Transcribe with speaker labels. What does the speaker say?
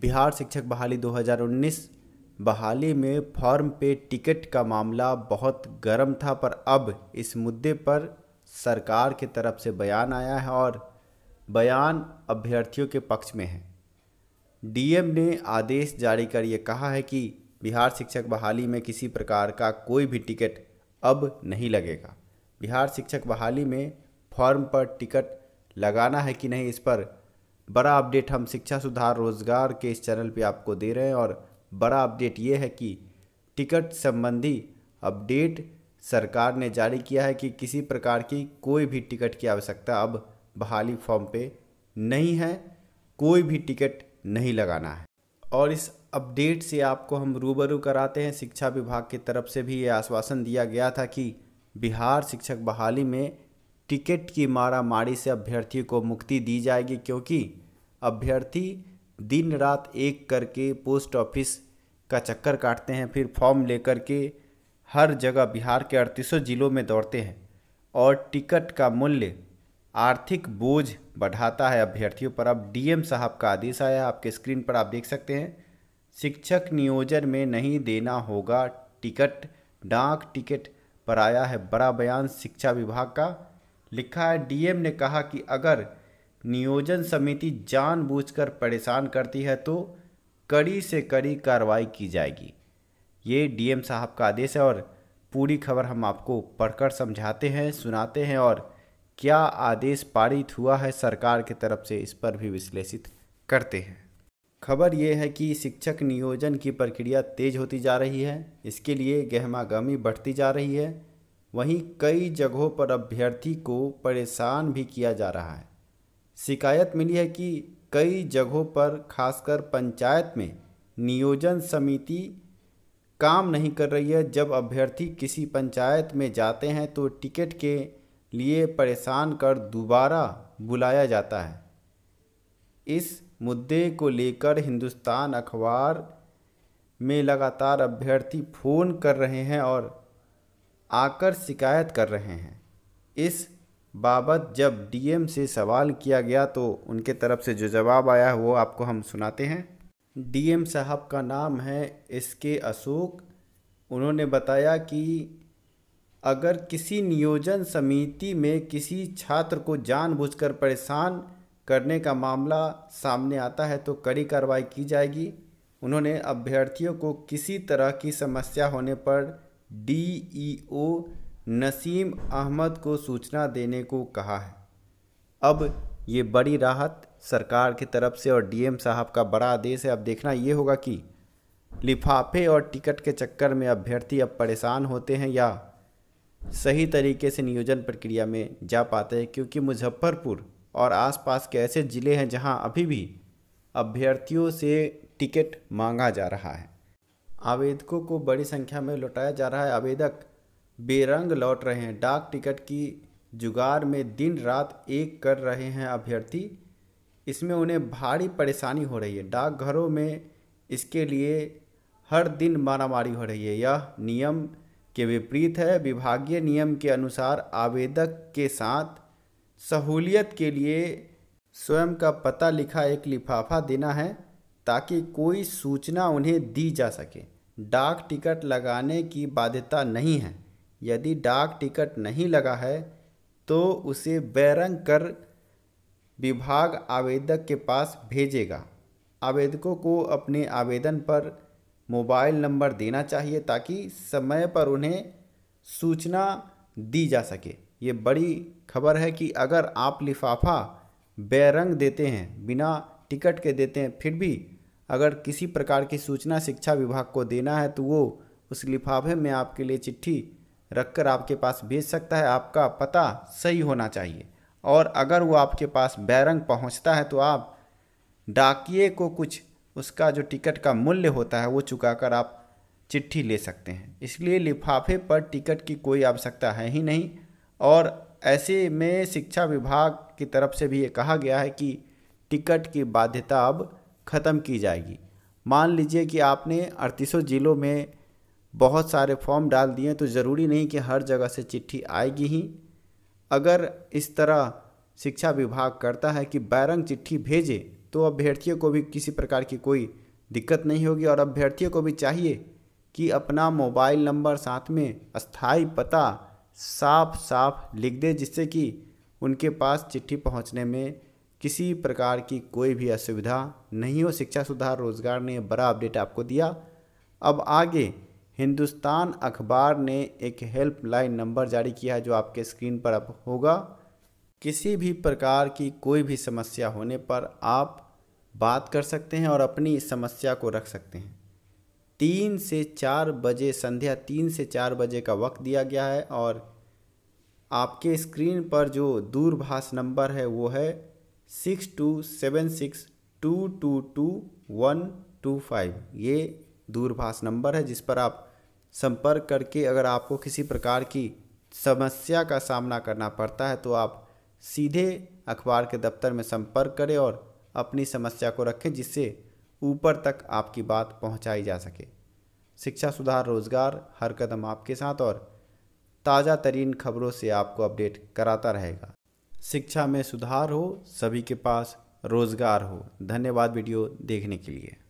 Speaker 1: बिहार शिक्षक बहाली 2019 बहाली में फॉर्म पे टिकट का मामला बहुत गर्म था पर अब इस मुद्दे पर सरकार की तरफ से बयान आया है और बयान अभ्यर्थियों के पक्ष में है डीएम ने आदेश जारी कर ये कहा है कि बिहार शिक्षक बहाली में किसी प्रकार का कोई भी टिकट अब नहीं लगेगा बिहार शिक्षक बहाली में फॉर्म पर टिकट लगाना है कि नहीं इस पर बड़ा अपडेट हम शिक्षा सुधार रोजगार के इस चैनल पे आपको दे रहे हैं और बड़ा अपडेट ये है कि टिकट संबंधी अपडेट सरकार ने जारी किया है कि किसी प्रकार की कोई भी टिकट की आवश्यकता अब बहाली फॉर्म पे नहीं है कोई भी टिकट नहीं लगाना है और इस अपडेट से आपको हम रूबरू कराते हैं शिक्षा विभाग की तरफ से भी ये आश्वासन दिया गया था कि बिहार शिक्षक बहाली में टिकट की मारामारी से अभ्यर्थी को मुक्ति दी जाएगी क्योंकि अभ्यर्थी दिन रात एक करके पोस्ट ऑफिस का चक्कर काटते हैं फिर फॉर्म लेकर के हर जगह बिहार के अड़तीसों जिलों में दौड़ते हैं और टिकट का मूल्य आर्थिक बोझ बढ़ाता है अभ्यर्थियों पर अब डीएम साहब का आदेश आया आपके स्क्रीन पर आप देख सकते हैं शिक्षक नियोजन में नहीं देना होगा टिकट डाक टिकट पर आया है बड़ा बयान शिक्षा विभाग का लिखा है डीएम ने कहा कि अगर नियोजन समिति जानबूझकर परेशान करती है तो कड़ी से कड़ी कार्रवाई की जाएगी ये डीएम साहब का आदेश है और पूरी खबर हम आपको पढ़कर समझाते हैं सुनाते हैं और क्या आदेश पारित हुआ है सरकार की तरफ से इस पर भी विश्लेषित करते हैं खबर ये है कि शिक्षक नियोजन की प्रक्रिया तेज होती जा रही है इसके लिए गहमागहमी बढ़ती जा रही है वहीं कई जगहों पर अभ्यर्थी को परेशान भी किया जा रहा है शिकायत मिली है कि कई जगहों पर खासकर पंचायत में नियोजन समिति काम नहीं कर रही है जब अभ्यर्थी किसी पंचायत में जाते हैं तो टिकट के लिए परेशान कर दोबारा बुलाया जाता है इस मुद्दे को लेकर हिंदुस्तान अखबार में लगातार अभ्यर्थी फ़ोन कर रहे हैं और आकर शिकायत कर रहे हैं इस बाबत जब डीएम से सवाल किया गया तो उनके तरफ से जो जवाब आया वो आपको हम सुनाते हैं डीएम साहब का नाम है एस के अशोक उन्होंने बताया कि अगर किसी नियोजन समिति में किसी छात्र को जानबूझकर परेशान करने का मामला सामने आता है तो कड़ी कार्रवाई की जाएगी उन्होंने अभ्यर्थियों को किसी तरह की समस्या होने पर डीईओ नसीम अहमद को सूचना देने को कहा है अब ये बड़ी राहत सरकार की तरफ से और डीएम साहब का बड़ा आदेश है अब देखना ये होगा कि लिफाफे और टिकट के चक्कर में अभ्यर्थी अब परेशान होते हैं या सही तरीके से नियोजन प्रक्रिया में जा पाते हैं क्योंकि मुजफ्फरपुर और आसपास के ऐसे ज़िले हैं जहां अभी भी अभ्यर्थियों से टिकट मांगा जा रहा है आवेदकों को बड़ी संख्या में लौटाया जा रहा है आवेदक बेरंग लौट रहे हैं डाक टिकट की जुगाड़ में दिन रात एक कर रहे हैं अभ्यर्थी इसमें उन्हें भारी परेशानी हो रही है डाकघरों में इसके लिए हर दिन मारामारी हो रही है यह नियम के विपरीत है विभागीय नियम के अनुसार आवेदक के साथ सहूलियत के लिए स्वयं का पता लिखा एक लिफाफा देना है ताकि कोई सूचना उन्हें दी जा सके डाक टिकट लगाने की बाध्यता नहीं है यदि डाक टिकट नहीं लगा है तो उसे बैरंग कर विभाग आवेदक के पास भेजेगा आवेदकों को अपने आवेदन पर मोबाइल नंबर देना चाहिए ताकि समय पर उन्हें सूचना दी जा सके ये बड़ी खबर है कि अगर आप लिफाफा बैरंग देते हैं बिना टिकट के देते हैं फिर भी अगर किसी प्रकार की सूचना शिक्षा विभाग को देना है तो वो उस लिफाफे में आपके लिए चिट्ठी रखकर आपके पास भेज सकता है आपका पता सही होना चाहिए और अगर वो आपके पास बैरंग पहुंचता है तो आप डाकिए को कुछ उसका जो टिकट का मूल्य होता है वो चुकाकर आप चिट्ठी ले सकते हैं इसलिए लिफाफे पर टिकट की कोई आवश्यकता है ही नहीं और ऐसे में शिक्षा विभाग की तरफ से भी ये कहा गया है कि टिकट की बाध्यता अब ख़त्म की जाएगी मान लीजिए कि आपने अड़तीसों ज़िलों में बहुत सारे फॉर्म डाल दिए तो ज़रूरी नहीं कि हर जगह से चिट्ठी आएगी ही अगर इस तरह शिक्षा विभाग करता है कि बैरंग चिट्ठी भेजे तो अभ्यर्थियों को भी किसी प्रकार की कोई दिक्कत नहीं होगी और अभ्यर्थियों को भी चाहिए कि अपना मोबाइल नंबर साथ में अस्थाई पता साफ साफ लिख दे जिससे कि उनके पास चिट्ठी पहुंचने में किसी प्रकार की कोई भी असुविधा नहीं हो शिक्षा सुधार रोजगार ने बड़ा अपडेट आपको दिया अब आगे हिंदुस्तान अखबार ने एक हेल्पलाइन नंबर जारी किया है जो आपके स्क्रीन पर अब होगा किसी भी प्रकार की कोई भी समस्या होने पर आप बात कर सकते हैं और अपनी समस्या को रख सकते हैं तीन से चार बजे संध्या तीन से चार बजे का वक्त दिया गया है और आपके स्क्रीन पर जो दूरभाष नंबर है वो है six two seven six two two two one two five ये दूरभाष नंबर है जिस पर आप संपर्क करके अगर आपको किसी प्रकार की समस्या का सामना करना पड़ता है तो आप सीधे अखबार के दफ्तर में संपर्क करें और अपनी समस्या को रखें जिससे ऊपर तक आपकी बात पहुंचाई जा सके शिक्षा सुधार रोज़गार हर कदम आपके साथ और ताज़ा तरीन खबरों से आपको अपडेट कराता रहेगा शिक्षा में सुधार हो सभी के पास रोज़गार हो धन्यवाद वीडियो देखने के लिए